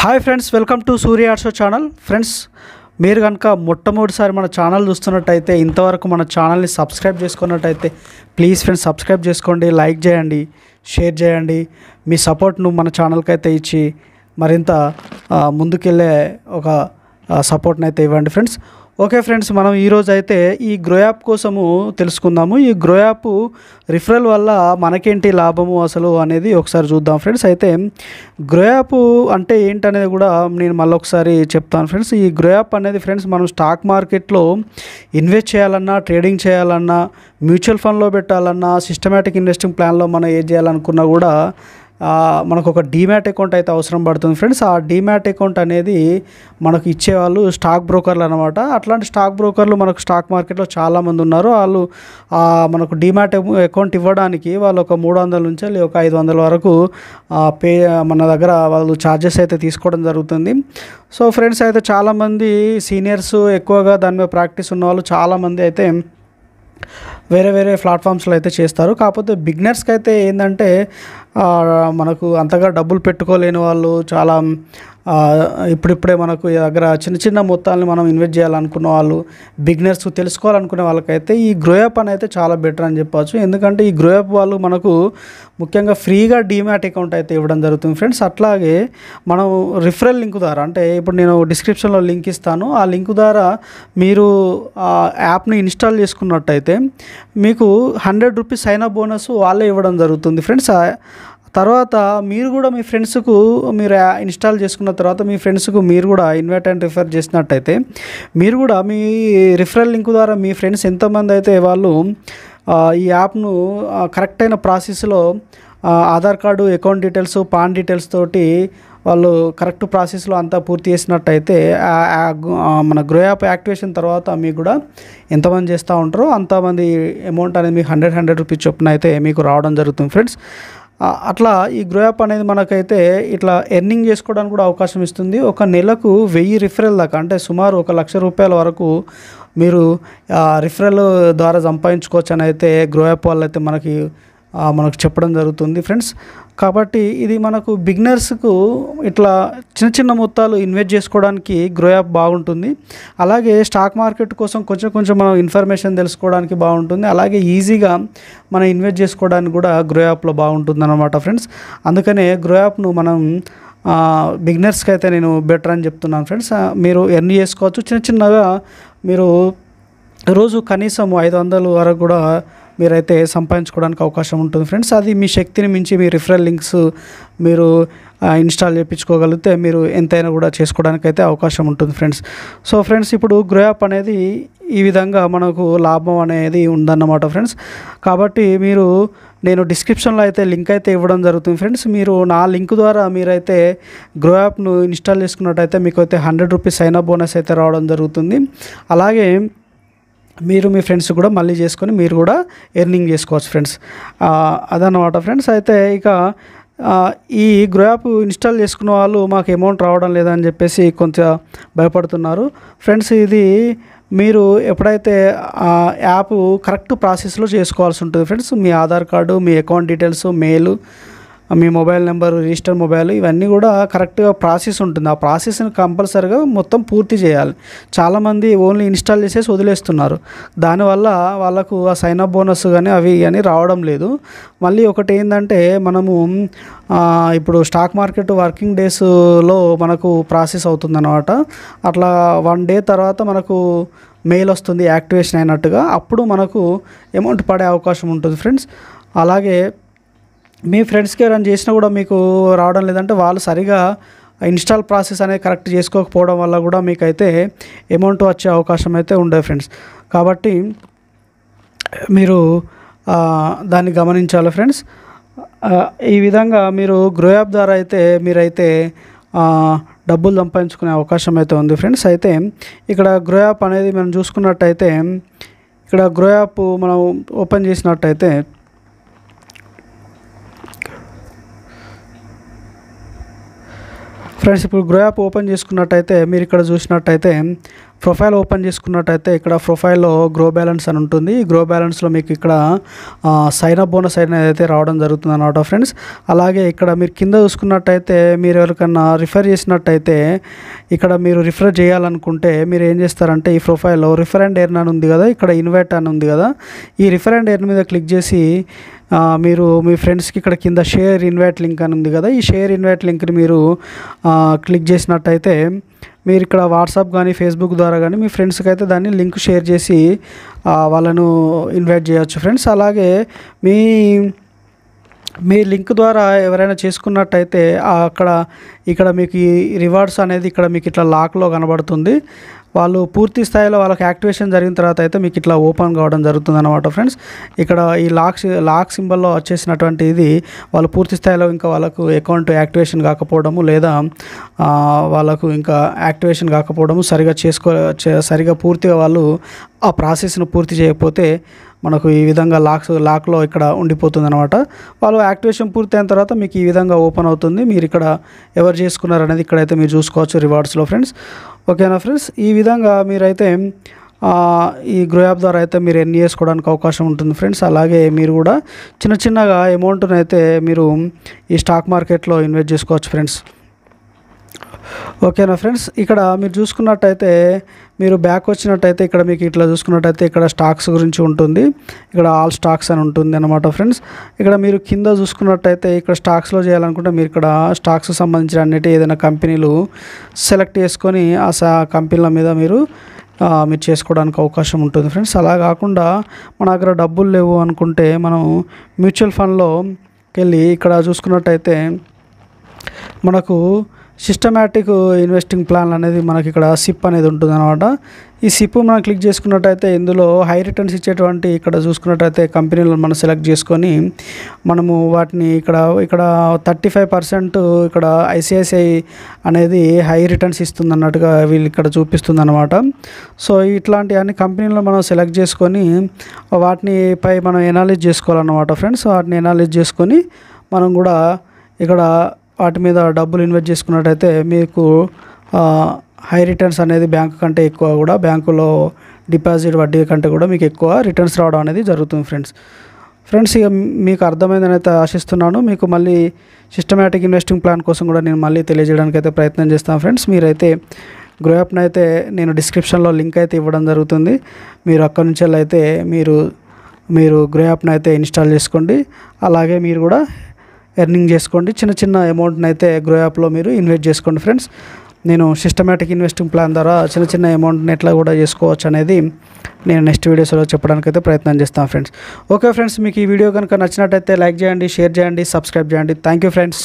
hi friends welcome to Surya arts channel friends మీరు కనుక మొట్టమొదటిసారి మన ఛానల్ చూస్తున్నట్టయితే ఇంతవరకు మన ఛానల్ని సబ్స్క్రైబ్ చేసుకున్నట్టయితే ప్లీజ్ ఫ్రెండ్స్ సబ్స్క్రైబ్ చేసుకోండి లైక్ చేయండి షేర్ చేయండి మీ సపోర్ట్ను మన ఛానల్కి అయితే ఇచ్చి మరింత ముందుకెళ్ళే ఒక సపోర్ట్ని అయితే ఇవ్వండి ఫ్రెండ్స్ ఓకే ఫ్రెండ్స్ మనం ఈరోజు అయితే ఈ గ్రో యాప్ కోసము తెలుసుకుందాము ఈ గ్రో యాప్ రిఫరల్ వల్ల మనకేంటి లాభము అసలు అనేది ఒకసారి చూద్దాం ఫ్రెండ్స్ అయితే గ్రో యాప్ అంటే ఏంటనేది కూడా నేను మళ్ళొకసారి చెప్తాను ఫ్రెండ్స్ ఈ గ్రో యాప్ అనేది ఫ్రెండ్స్ మనం స్టాక్ మార్కెట్లో ఇన్వెస్ట్ చేయాలన్నా ట్రేడింగ్ చేయాలన్నా మ్యూచువల్ ఫండ్లో పెట్టాలన్నా సిస్టమేటిక్ ఇన్వెస్టింగ్ ప్లాన్లో మనం ఏం చేయాలనుకున్నా కూడా మనకు ఒక డీమ్యాట్ అకౌంట్ అయితే అవసరం పడుతుంది ఫ్రెండ్స్ ఆ డీమ్యాట్ అకౌంట్ అనేది మనకు ఇచ్చేవాళ్ళు స్టాక్ బ్రోకర్లు అనమాట అట్లాంటి స్టాక్ బ్రోకర్లు మనకు స్టాక్ మార్కెట్లో చాలామంది ఉన్నారు వాళ్ళు మనకు డీమ్యాట్ అకౌంట్ ఇవ్వడానికి వాళ్ళు ఒక మూడు వందల నుంచి ఒక ఐదు వందల వరకు పే మన దగ్గర వాళ్ళు ఛార్జెస్ అయితే తీసుకోవడం జరుగుతుంది సో ఫ్రెండ్స్ అయితే చాలామంది సీనియర్స్ ఎక్కువగా దాని మీద ప్రాక్టీస్ ఉన్నవాళ్ళు చాలామంది అయితే వేరే వేరే ప్లాట్ఫామ్స్లో అయితే చేస్తారు కాకపోతే బిగ్నర్స్కి అయితే ఏంటంటే మనకు అంతగా డబ్బులు పెట్టుకోలేని వాళ్ళు చాలా ఇప్పుడిప్పుడే మనకు దగ్గర చిన్న చిన్న మొత్తాలని మనం ఇన్వెస్ట్ చేయాలనుకున్న వాళ్ళు బిగ్నర్స్ తెలుసుకోవాలనుకునే వాళ్ళకైతే ఈ గ్రోయప్ అని అయితే చాలా బెటర్ అని చెప్పవచ్చు ఎందుకంటే ఈ గ్రోయప్ వాళ్ళు మనకు ముఖ్యంగా ఫ్రీగా డీమ్యాట్ అకౌంట్ అయితే ఇవ్వడం జరుగుతుంది ఫ్రెండ్స్ అట్లాగే మనం రిఫరల్ లింక్ ద్వారా అంటే ఇప్పుడు నేను డిస్క్రిప్షన్లో లింక్ ఇస్తాను ఆ లింక్ ద్వారా మీరు ఆ యాప్ని ఇన్స్టాల్ చేసుకున్నట్టయితే మీకు హండ్రెడ్ రూపీస్ అయిన బోనస్ వాళ్ళే ఇవ్వడం జరుగుతుంది ఫ్రెండ్స్ తర్వాత మీరు కూడా మీ ఫ్రెండ్స్కు మీరు ఇన్స్టాల్ చేసుకున్న తర్వాత మీ ఫ్రెండ్స్కు మీరు కూడా ఇన్వైట్ అండ్ రిఫర్ చేసినట్టయితే మీరు కూడా మీ రిఫరల్ లింక్ ద్వారా మీ ఫ్రెండ్స్ ఎంతమంది అయితే వాళ్ళు ఈ యాప్ను కరెక్ట్ అయిన ప్రాసెస్లో Aadhaar card account details PAN details తోటి వాళ్ళు కరెక్ట్ ప్రాసెస్లో అంతా పూర్తి చేసినట్టయితే మన గ్రో యాప్ యాక్టివేషన్ తర్వాత మీకు కూడా ఎంతమంది చేస్తూ ఉంటారో అంతమంది అమౌంట్ అనేది మీకు హండ్రెడ్ హండ్రెడ్ రూపీస్ చొప్పున అయితే మీకు రావడం జరుగుతుంది ఫ్రెండ్స్ అట్లా ఈ గ్రోయాప్ అనేది మనకైతే ఇట్లా ఎర్నింగ్ చేసుకోవడానికి కూడా అవకాశం ఇస్తుంది ఒక నెలకు వెయ్యి రిఫరల్ దాకా అంటే సుమారు ఒక లక్ష రూపాయల వరకు మీరు రిఫరల్ ద్వారా సంపాదించుకోవచ్చు అని అయితే గ్రోయాప్ వాళ్ళు అయితే మనకి మనకు చెప్పడం జరుగుతుంది ఫ్రెండ్స్ కాబట్టి ఇది మనకు బిగినర్స్కు ఇట్లా చిన్న చిన్న మొత్తాలు ఇన్వెస్ట్ చేసుకోవడానికి గ్రో యాప్ బాగుంటుంది అలాగే స్టాక్ మార్కెట్ కోసం కొంచెం కొంచెం మనం ఇన్ఫర్మేషన్ తెలుసుకోవడానికి బాగుంటుంది అలాగే ఈజీగా మనం ఇన్వెస్ట్ చేసుకోవడానికి కూడా గ్రో యాప్లో బాగుంటుంది అనమాట ఫ్రెండ్స్ అందుకనే గ్రో యాప్ను మనం బిగినర్స్కి అయితే నేను బెటర్ అని చెప్తున్నాను ఫ్రెండ్స్ మీరు ఎర్న్ చేసుకోవచ్చు చిన్న చిన్నగా మీరు రోజు కనీసం ఐదు వందలు వరకు కూడా మీరైతే సంపాదించుకోవడానికి అవకాశం ఉంటుంది ఫ్రెండ్స్ అది మీ శక్తిని మించి మీ రిఫరల్ లింక్స్ మీరు ఇన్స్టాల్ చేయించుకోగలిగితే మీరు ఎంతైనా కూడా చేసుకోవడానికి అయితే అవకాశం ఉంటుంది ఫ్రెండ్స్ సో ఫ్రెండ్స్ ఇప్పుడు గ్రో యాప్ అనేది ఈ విధంగా మనకు లాభం అనేది ఉందన్నమాట ఫ్రెండ్స్ కాబట్టి మీరు నేను డిస్క్రిప్షన్లో అయితే లింక్ అయితే ఇవ్వడం జరుగుతుంది ఫ్రెండ్స్ మీరు నా లింక్ ద్వారా మీరైతే గ్రో యాప్ను ఇన్స్టాల్ చేసుకున్నట్టయితే మీకు అయితే hundred rupees sign up bonus అయితే రావడం జరుగుతుంది అలాగే మీరు మీ ఫ్రెండ్స్ కూడా మళ్ళీ చేసుకొని మీరు కూడా ఎర్నింగ్ చేసుకోవచ్చు ఫ్రెండ్స్ అదన్నమాట ఫ్రెండ్స్ అయితే ఇక ఈ గ్రో యాప్ ఇన్స్టాల్ చేసుకున్న వాళ్ళు మాకు అమౌంట్ రావడం లేదని చెప్పేసి కొంత భయపడుతున్నారు ఫ్రెండ్స్ ఇది మీరు ఎప్పుడైతే ఆ యాప్ కరెక్ట్ ప్రాసెస్లో చేసుకోవాల్సి ఉంటుంది ఫ్రెండ్స్ మీ ఆధార్ కార్డు మీ అకౌంట్ డీటెయిల్స్ మెయిల్ మీ మొబైల్ నెంబర్ రిజిస్టర్ మొబైల్ ఇవన్నీ కూడా కరెక్ట్గా ప్రాసెస్ ఉంటుంది ఆ ప్రాసెస్ని కంపల్సరిగా మొత్తం పూర్తి చేయాలి చాలామంది ఓన్లీ ఇన్స్టాల్ చేసేసి వదిలేస్తున్నారు దానివల్ల వాళ్ళకు ఆ సైన్ అప్ బోనస్ కానీ అవి కానీ రావడం లేదు మళ్ళీ ఒకటి ఏంటంటే మనము ఇప్పుడు స్టాక్ మార్కెట్ వర్కింగ్ డేస్లో మనకు ప్రాసెస్ అవుతుందన్నమాట అట్లా వన్ డే తర్వాత మనకు మెయిల్ వస్తుంది యాక్టివేషన్ అయినట్టుగా అప్పుడు మనకు అమౌంట్ పడే అవకాశం ఉంటుంది ఫ్రెండ్స్ అలాగే మీ ఫ్రెండ్స్కి ఎవరైనా చేసినా కూడా మీకు రావడం లేదంటే వాళ్ళు సరిగా ఇన్స్టాల్ ప్రాసెస్ అనేది కరెక్ట్ చేసుకోకపోవడం వల్ల కూడా మీకైతే అమౌంట్ వచ్చే అవకాశం అయితే ఉండదు ఫ్రెండ్స్ కాబట్టి మీరు దాన్ని గమనించాలి ఫ్రెండ్స్ ఈ విధంగా మీరు గ్రో యాప్ ద్వారా అయితే మీరైతే డబ్బులు సంపాదించుకునే అవకాశం అయితే ఉంది ఫ్రెండ్స్ అయితే ఇక్కడ గ్రో యాప్ అనేది మనం చూసుకున్నట్టయితే ఇక్కడ గ్రో యాప్ మనం ఓపెన్ చేసినట్టయితే ఫ్రెండ్స్ ఇప్పుడు గ్రో యాప్ ఓపెన్ చేసుకున్నట్టయితే మీరు ఇక్కడ చూసినట్టయితే ప్రొఫైల్ ఓపెన్ చేసుకున్నట్టయితే ఇక్కడ ప్రొఫైల్లో గ్రో బ్యాలెన్స్ అని ఉంటుంది గ్రో బ్యాలెన్స్లో మీకు ఇక్కడ సైన్ అప్ బోనస్ అనేది అయితే రావడం జరుగుతుంది అనమాట ఫ్రెండ్స్ అలాగే ఇక్కడ మీరు కింద చూసుకున్నట్టయితే మీరు ఎవరికన్నా రిఫర్ చేసినట్టయితే ఇక్కడ మీరు రిఫర్ చేయాలనుకుంటే మీరు ఏం చేస్తారంటే ఈ ప్రొఫైల్లో రిఫర్ అండ్ ఎర్న్ అని ఉంది కదా ఇక్కడ ఇన్వైట్ అని ఉంది కదా ఈ రిఫర్ అండ్ ఎర్న్ మీద క్లిక్ చేసి మీరు మీ ఫ్రెండ్స్కి ఇక్కడ కింద షేర్ ఇన్వైట్ లింక్ అని ఉంది కదా ఈ షేర్ ఇన్వైట్ లింక్ని మీరు క్లిక్ చేసినట్టయితే మీరు ఇక్కడ వాట్సాప్ కానీ ఫేస్బుక్ ద్వారా కానీ మీ ఫ్రెండ్స్కి అయితే దాన్ని లింక్ షేర్ చేసి వాళ్ళను ఇన్వైట్ చేయవచ్చు ఫ్రెండ్స్ అలాగే మీ మీ లింక్ ద్వారా ఎవరైనా చేసుకున్నట్టయితే అక్కడ ఇక్కడ మీకు ఈ రివార్డ్స్ అనేది ఇక్కడ మీకు ఇట్లా లాక్లో కనబడుతుంది వాళ్ళు పూర్తి స్థాయిలో వాళ్ళకి యాక్టివేషన్ జరిగిన తర్వాత అయితే మీకు ఇట్లా ఓపెన్ కావడం జరుగుతుంది అనమాట ఫ్రెండ్స్ ఇక్కడ ఈ లాక్ లాక్ సింబల్లో వచ్చేసినటువంటి ఇది వాళ్ళు పూర్తి స్థాయిలో ఇంకా వాళ్ళకు అకౌంట్ యాక్టివేషన్ కాకపోవడము లేదా వాళ్ళకు ఇంకా యాక్టివేషన్ కాకపోవడము సరిగా చేసుకో సరిగా పూర్తిగా వాళ్ళు ఆ ప్రాసెస్ను పూర్తి చేయకపోతే మనకు ఈ విధంగా లాక్స్ లాక్లో ఇక్కడ ఉండిపోతుంది అనమాట వాళ్ళు యాక్టివేషన్ పూర్తయిన తర్వాత మీకు ఈ విధంగా ఓపెన్ అవుతుంది మీరు ఇక్కడ ఎవరు చేసుకున్నారు అనేది ఇక్కడైతే మీరు చూసుకోవచ్చు రివార్డ్స్లో ఫ్రెండ్స్ ఓకేనా ఫ్రెండ్స్ ఈ విధంగా మీరైతే ఈ గ్రోయాప్ ద్వారా అయితే మీరు ఎన్ని చేసుకోవడానికి అవకాశం ఉంటుంది ఫ్రెండ్స్ అలాగే మీరు కూడా చిన్న చిన్నగా అమౌంట్ని అయితే మీరు ఈ స్టాక్ మార్కెట్లో ఇన్వెస్ట్ చేసుకోవచ్చు ఫ్రెండ్స్ ఓకేనా ఫ్రెండ్స్ ఇక్కడ మీరు చూసుకున్నట్టయితే మీరు బ్యాక్ వచ్చినట్టయితే ఇక్కడ మీకు ఇట్లా చూసుకున్నట్టయితే ఇక్కడ స్టాక్స్ గురించి ఉంటుంది ఇక్కడ ఆల్ స్టాక్స్ అని ఉంటుంది అనమాట ఫ్రెండ్స్ ఇక్కడ మీరు కింద చూసుకున్నట్టయితే ఇక్కడ స్టాక్స్లో చేయాలనుకుంటే మీరు ఇక్కడ స్టాక్స్ సంబంధించిన అన్నిటి ఏదైనా కంపెనీలు సెలెక్ట్ చేసుకొని ఆ కంపెనీల మీద మీరు మీరు చేసుకోవడానికి అవకాశం ఉంటుంది ఫ్రెండ్స్ అలా కాకుండా మన దగ్గర డబ్బులు లేవు అనుకుంటే మనం మ్యూచువల్ ఫండ్లో వెళ్ళి ఇక్కడ చూసుకున్నట్టయితే మనకు సిస్టమాటిక్ ఇన్వెస్టింగ్ ప్లాన్ అనేది మనకి ఇక్కడ సిప్ అనేది ఉంటుంది అనమాట ఈ సిప్ మనం క్లిక్ చేసుకున్నట్టయితే ఇందులో హై రిటర్న్స్ ఇచ్చేటువంటి ఇక్కడ చూసుకున్నట్టయితే కంపెనీలను మనం సెలెక్ట్ చేసుకొని మనము వాటిని ఇక్కడ ఇక్కడ థర్టీ ఫైవ్ పర్సెంట్ ఇక్కడ ఐసిఐసిఐ అనేది హై రిటర్న్స్ ఇస్తుంది అన్నట్టుగా వీళ్ళు ఇక్కడ చూపిస్తుంది అనమాట సో ఇట్లాంటి అన్ని కంపెనీలను మనం సెలెక్ట్ చేసుకొని పై మనం ఎనాలిజ్ చేసుకోవాలన్నమాట ఫ్రెండ్స్ వాటిని ఎనాలిజ్ చేసుకొని మనం కూడా ఇక్కడ వాటి మీద డబ్బులు ఇన్వెస్ట్ చేసుకున్నట్టయితే మీకు హై రిటర్న్స్ అనేది బ్యాంక్ కంటే ఎక్కువ కూడా బ్యాంకులో డిపాజిట్ వడ్డీ కంటే కూడా మీకు ఎక్కువ రిటర్న్స్ రావడం అనేది జరుగుతుంది ఫ్రెండ్స్ ఫ్రెండ్స్ ఇక మీకు అర్థమైందని అయితే ఆశిస్తున్నాను మీకు మళ్ళీ సిస్టమేటిక్ ఇన్వెస్టింగ్ ప్లాన్ కోసం కూడా నేను మళ్ళీ తెలియజేయడానికి అయితే ప్రయత్నం చేస్తాను ఫ్రెండ్స్ మీరైతే గ్రోయాప్ని అయితే నేను డిస్క్రిప్షన్లో లింక్ అయితే ఇవ్వడం జరుగుతుంది మీరు అక్కడి నుంచి అయితే మీరు మీరు గ్రోయాప్ని అయితే ఇన్స్టాల్ చేసుకోండి అలాగే మీరు కూడా ఎర్నింగ్ చేసుకోండి చిన్న చిన్న అమౌంట్ని అయితే గ్రో యాప్లో మీరు ఇన్వెస్ట్ చేసుకోండి ఫ్రెండ్స్ నేను సిస్టమేటిక్ ఇన్వెస్టింగ్ ప్లాన్ ద్వారా చిన్న చిన్న అమౌంట్ని ఎట్లా కూడా చేసుకోవచ్చు అనేది నేను నెక్స్ట్ వీడియోస్లో చెప్పడానికైతే ప్రయత్నం చేస్తాను ఫ్రెండ్స్ ఓకే ఫ్రెండ్స్ మీకు ఈ వీడియో కనుక నచ్చినట్టయితే లైక్ చేయండి షేర్ చేయండి సబ్స్క్రైబ్ చేయండి థ్యాంక్ యూ ఫ్రెండ్స్